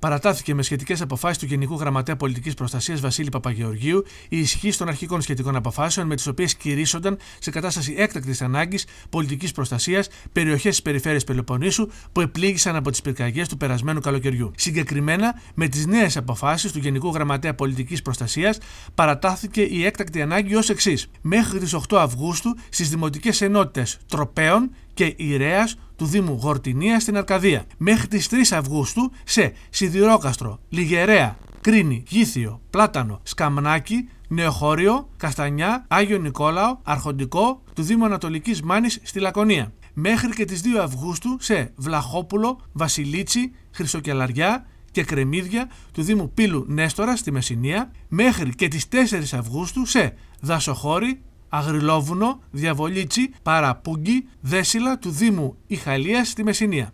Παρατάθηκε με σχετικές αποφάσεις του Γενικού Γραμματέα Πολιτικής Προστασίας Βασίλη Παπαγεωργίου η ισχύ των αρχικών σχετικών αποφάσεων με τις οποίες κηρύσσονταν σε κατάσταση έκτακτης ανάγκης πολιτικής προστασίας περιοχές της περιφέρειας Πελοποννήσου που επλήγησαν από τις πυρκαγιές του περασμένου καλοκαιριού. Συγκεκριμένα, με τις νέες αποφάσεις του Γενικού Γραμματέα Πολιτικής Προστασίας παρατάθηκε η έκτακτη ανάγκη ως εξής. Μέχρι τις 8 Αυγούστου στις δημοτικές ενότητες Τροπέων και ιερέας του Δήμου Γορτινία στην Αρκαδία. Μέχρι τις 3 Αυγούστου σε Σιδηρόκαστρο, Λιγερέα, Κρίνη, Γήθιο, Πλάτανο, Σκαμνάκι, Νεοχώριο, Καστανιά, Άγιο Νικόλαο, Αρχοντικό του Δήμου Ανατολικής Μάνης στη Λακωνία. Μέχρι και τις 2 Αυγούστου σε Βλαχόπουλο, Βασιλίτσι, Χρυσοκελαριά και Κρεμίδια του Δήμου Πύλου Νέστορα στη Μεσσηνία. Μέχρι και τις 4 Αυγούστου σε Δασοχώρη, Αγριλόβουνο, Διαβολίτσι, Παραπούγκι, Δέσιλα του Δήμου Ιχαλίας στη Μεσσηνία.